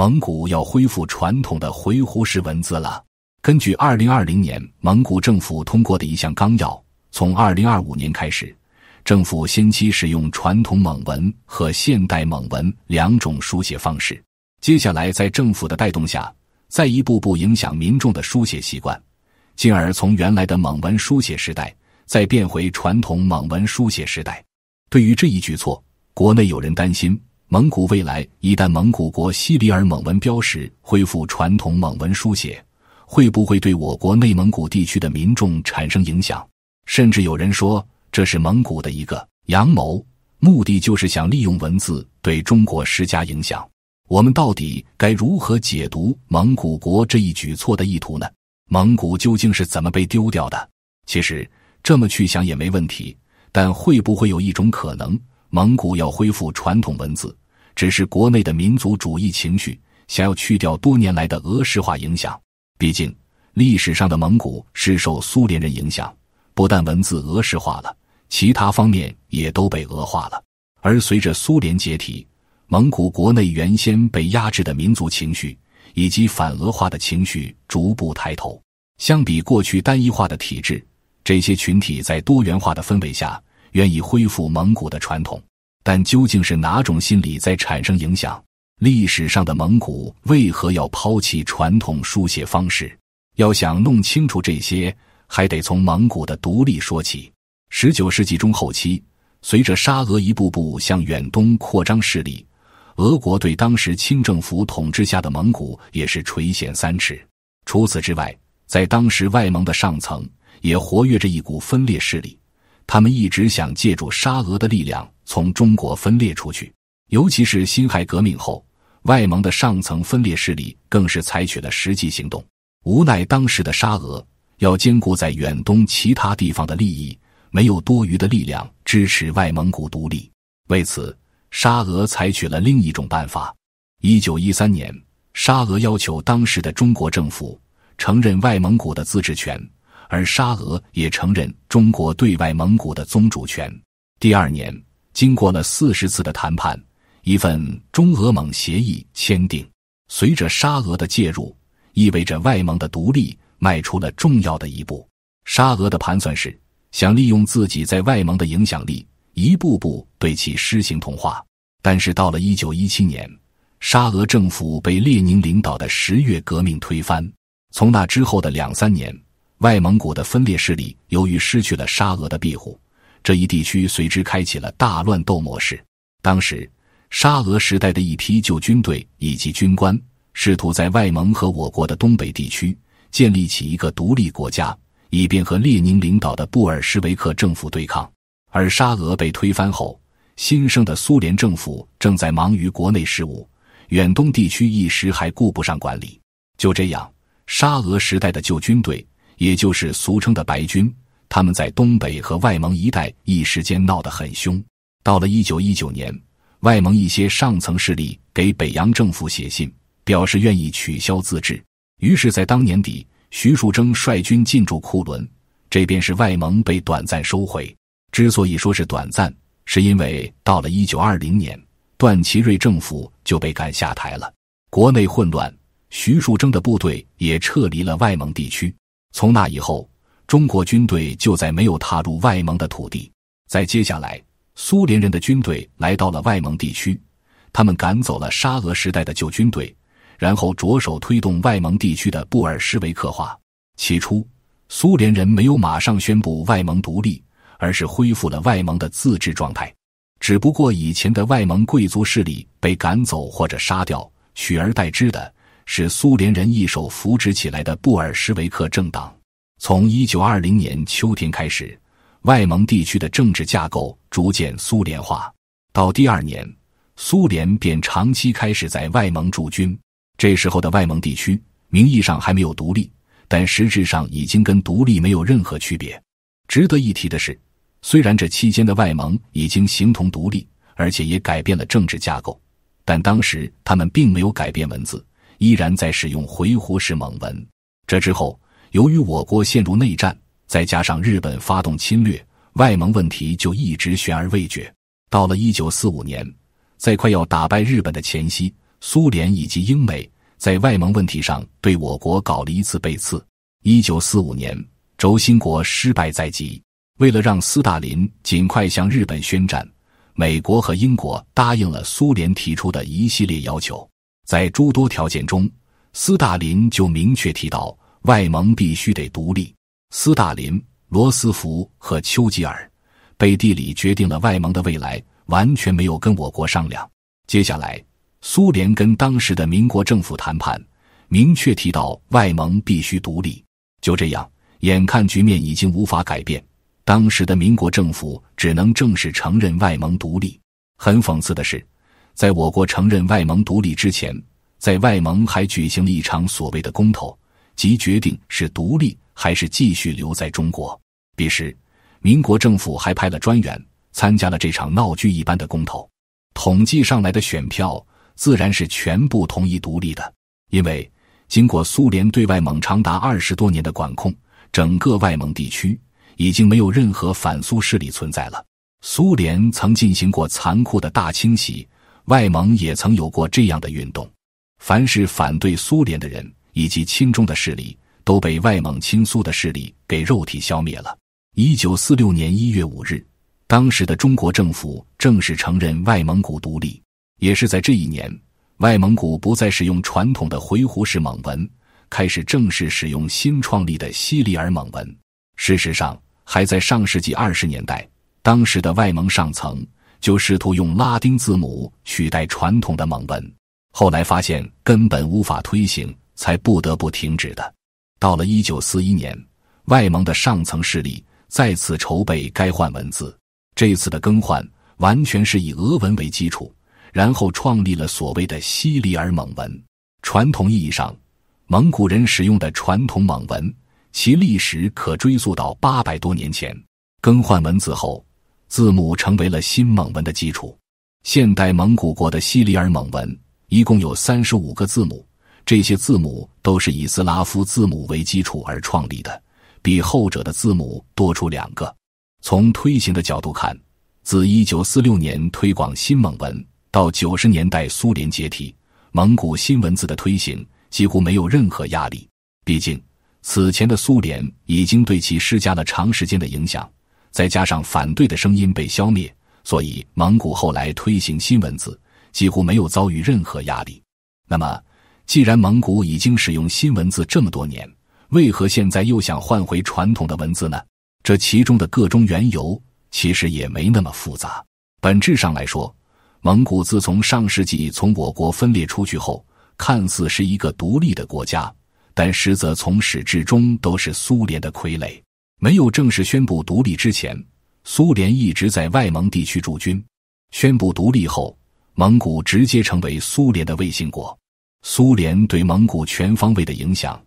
蒙古要恢复传统的回鹘式文字了。根据2020年蒙古政府通过的一项纲要，从2025年开始，政府先期使用传统蒙文和现代蒙文两种书写方式。接下来，在政府的带动下，再一步步影响民众的书写习惯，进而从原来的蒙文书写时代，再变回传统蒙文书写时代。对于这一举措，国内有人担心。蒙古未来一旦蒙古国西里尔蒙文标识恢复传统蒙文书写，会不会对我国内蒙古地区的民众产生影响？甚至有人说这是蒙古的一个阳谋，目的就是想利用文字对中国施加影响。我们到底该如何解读蒙古国这一举措的意图呢？蒙古究竟是怎么被丢掉的？其实这么去想也没问题，但会不会有一种可能，蒙古要恢复传统文字？只是国内的民族主义情绪想要去掉多年来的俄式化影响，毕竟历史上的蒙古是受苏联人影响，不但文字俄式化了，其他方面也都被俄化了。而随着苏联解体，蒙古国内原先被压制的民族情绪以及反俄化的情绪逐步抬头。相比过去单一化的体制，这些群体在多元化的氛围下，愿意恢复蒙古的传统。但究竟是哪种心理在产生影响？历史上的蒙古为何要抛弃传统书写方式？要想弄清楚这些，还得从蒙古的独立说起。十九世纪中后期，随着沙俄一步步向远东扩张势力，俄国对当时清政府统治下的蒙古也是垂涎三尺。除此之外，在当时外蒙的上层也活跃着一股分裂势力，他们一直想借助沙俄的力量。从中国分裂出去，尤其是辛亥革命后，外蒙的上层分裂势力更是采取了实际行动。无奈当时的沙俄要兼顾在远东其他地方的利益，没有多余的力量支持外蒙古独立。为此，沙俄采取了另一种办法。一九一三年，沙俄要求当时的中国政府承认外蒙古的自治权，而沙俄也承认中国对外蒙古的宗主权。第二年。经过了四十次的谈判，一份中俄蒙协议签订。随着沙俄的介入，意味着外蒙的独立迈出了重要的一步。沙俄的盘算是想利用自己在外蒙的影响力，一步步对其施行同化。但是到了一九一七年，沙俄政府被列宁领导的十月革命推翻。从那之后的两三年，外蒙古的分裂势力由于失去了沙俄的庇护。这一地区随之开启了大乱斗模式。当时，沙俄时代的一批旧军队以及军官试图在外蒙和我国的东北地区建立起一个独立国家，以便和列宁领导的布尔什维克政府对抗。而沙俄被推翻后，新生的苏联政府正在忙于国内事务，远东地区一时还顾不上管理。就这样，沙俄时代的旧军队，也就是俗称的白军。他们在东北和外蒙一带一时间闹得很凶。到了一九一九年，外蒙一些上层势力给北洋政府写信，表示愿意取消自治。于是，在当年底，徐树铮率军进驻库伦，这便是外蒙被短暂收回。之所以说是短暂，是因为到了一九二零年，段祺瑞政府就被赶下台了，国内混乱，徐树铮的部队也撤离了外蒙地区。从那以后。中国军队就在没有踏入外蒙的土地。在接下来，苏联人的军队来到了外蒙地区，他们赶走了沙俄时代的旧军队，然后着手推动外蒙地区的布尔什维克化。起初，苏联人没有马上宣布外蒙独立，而是恢复了外蒙的自治状态。只不过，以前的外蒙贵族势力被赶走或者杀掉，取而代之的是苏联人一手扶植起来的布尔什维克政党。从一九二零年秋天开始，外蒙地区的政治架构逐渐苏联化。到第二年，苏联便长期开始在外蒙驻军。这时候的外蒙地区名义上还没有独立，但实质上已经跟独立没有任何区别。值得一提的是，虽然这期间的外蒙已经形同独立，而且也改变了政治架构，但当时他们并没有改变文字，依然在使用回鹘式蒙文。这之后。由于我国陷入内战，再加上日本发动侵略，外蒙问题就一直悬而未决。到了一九四五年，在快要打败日本的前夕，苏联以及英美在外蒙问题上对我国搞了一次背刺。一九四五年，轴心国失败在即，为了让斯大林尽快向日本宣战，美国和英国答应了苏联提出的一系列要求。在诸多条件中，斯大林就明确提到。外蒙必须得独立。斯大林、罗斯福和丘吉尔背地里决定了外蒙的未来，完全没有跟我国商量。接下来，苏联跟当时的民国政府谈判，明确提到外蒙必须独立。就这样，眼看局面已经无法改变，当时的民国政府只能正式承认外蒙独立。很讽刺的是，在我国承认外蒙独立之前，在外蒙还举行了一场所谓的公投。即决定是独立还是继续留在中国。彼时，民国政府还派了专员参加了这场闹剧一般的公投。统计上来的选票自然是全部同意独立的，因为经过苏联对外蒙长达二十多年的管控，整个外蒙地区已经没有任何反苏势力存在了。苏联曾进行过残酷的大清洗，外蒙也曾有过这样的运动。凡是反对苏联的人。以及亲中的势力都被外蒙亲苏的势力给肉体消灭了。一九四六年一月五日，当时的中国政府正式承认外蒙古独立。也是在这一年，外蒙古不再使用传统的回鹘式蒙文，开始正式使用新创立的西里尔蒙文。事实上，还在上世纪二十年代，当时的外蒙上层就试图用拉丁字母取代传统的蒙文，后来发现根本无法推行。才不得不停止的。到了一九四一年，外蒙的上层势力再次筹备该换文字。这次的更换完全是以俄文为基础，然后创立了所谓的西里尔蒙文。传统意义上，蒙古人使用的传统蒙文，其历史可追溯到八百多年前。更换文字后，字母成为了新蒙文的基础。现代蒙古国的西里尔蒙文一共有三十五个字母。这些字母都是以斯拉夫字母为基础而创立的，比后者的字母多出两个。从推行的角度看，自一九四六年推广新蒙文到九十年代苏联解体，蒙古新文字的推行几乎没有任何压力。毕竟此前的苏联已经对其施加了长时间的影响，再加上反对的声音被消灭，所以蒙古后来推行新文字几乎没有遭遇任何压力。那么。既然蒙古已经使用新文字这么多年，为何现在又想换回传统的文字呢？这其中的各种缘由其实也没那么复杂。本质上来说，蒙古自从上世纪从我国分裂出去后，看似是一个独立的国家，但实则从始至终都是苏联的傀儡。没有正式宣布独立之前，苏联一直在外蒙地区驻军；宣布独立后，蒙古直接成为苏联的卫星国。苏联对蒙古全方位的影响，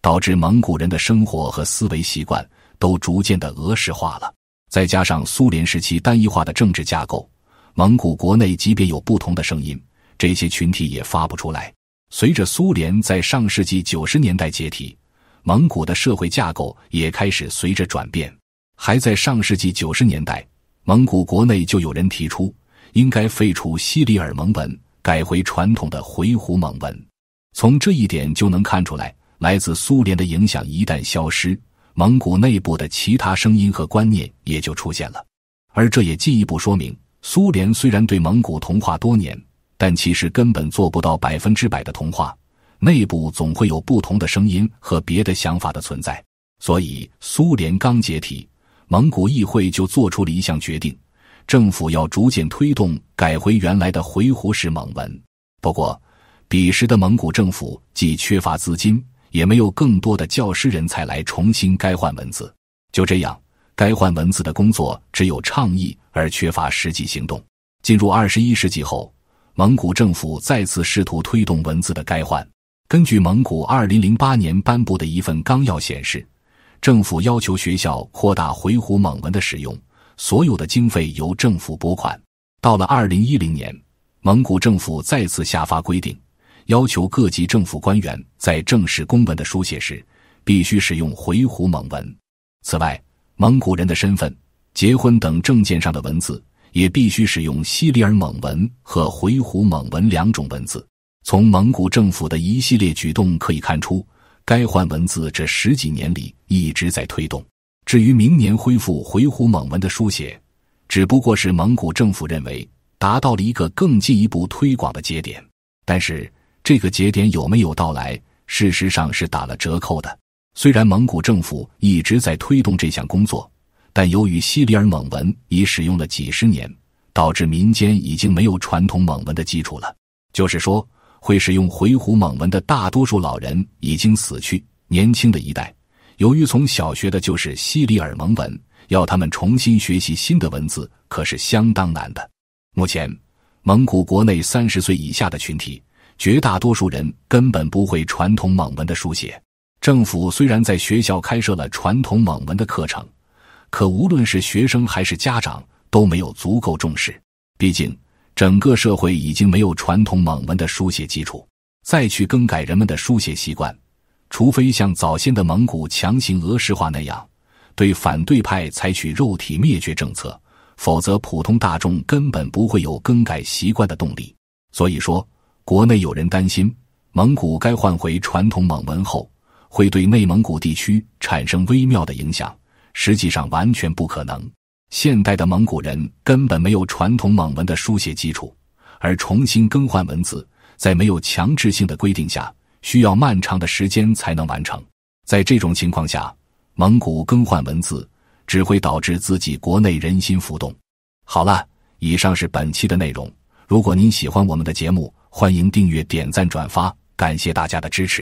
导致蒙古人的生活和思维习惯都逐渐的俄式化了。再加上苏联时期单一化的政治架构，蒙古国内即便有不同的声音，这些群体也发不出来。随着苏联在上世纪九十年代解体，蒙古的社会架构也开始随着转变。还在上世纪九十年代，蒙古国内就有人提出，应该废除西里尔蒙文，改回传统的回鹘蒙文。从这一点就能看出来，来自苏联的影响一旦消失，蒙古内部的其他声音和观念也就出现了。而这也进一步说明，苏联虽然对蒙古同化多年，但其实根本做不到百分之百的同化，内部总会有不同的声音和别的想法的存在。所以，苏联刚解体，蒙古议会就做出了一项决定：政府要逐渐推动改回原来的回鹘式蒙文。不过，彼时的蒙古政府既缺乏资金，也没有更多的教师人才来重新改换文字。就这样，改换文字的工作只有倡议而缺乏实际行动。进入二十一世纪后，蒙古政府再次试图推动文字的改换。根据蒙古二零零八年颁布的一份纲要显示，政府要求学校扩大回鹘蒙文的使用，所有的经费由政府拨款。到了二零一零年，蒙古政府再次下发规定。要求各级政府官员在正式公文的书写时，必须使用回鹘蒙文。此外，蒙古人的身份、结婚等证件上的文字也必须使用西里尔蒙文和回鹘蒙文两种文字。从蒙古政府的一系列举动可以看出，该换文字这十几年里一直在推动。至于明年恢复回鹘蒙文的书写，只不过是蒙古政府认为达到了一个更进一步推广的节点，但是。这个节点有没有到来？事实上是打了折扣的。虽然蒙古政府一直在推动这项工作，但由于西里尔蒙文已使用了几十年，导致民间已经没有传统蒙文的基础了。就是说，会使用回鹘蒙文的大多数老人已经死去，年轻的一代由于从小学的就是西里尔蒙文，要他们重新学习新的文字，可是相当难的。目前，蒙古国内三十岁以下的群体。绝大多数人根本不会传统蒙文的书写。政府虽然在学校开设了传统蒙文的课程，可无论是学生还是家长都没有足够重视。毕竟，整个社会已经没有传统蒙文的书写基础，再去更改人们的书写习惯，除非像早先的蒙古强行俄式化那样，对反对派采取肉体灭绝政策，否则普通大众根本不会有更改习惯的动力。所以说。国内有人担心，蒙古该换回传统蒙文后，会对内蒙古地区产生微妙的影响。实际上，完全不可能。现代的蒙古人根本没有传统蒙文的书写基础，而重新更换文字，在没有强制性的规定下，需要漫长的时间才能完成。在这种情况下，蒙古更换文字只会导致自己国内人心浮动。好了，以上是本期的内容。如果您喜欢我们的节目，欢迎订阅、点赞、转发，感谢大家的支持。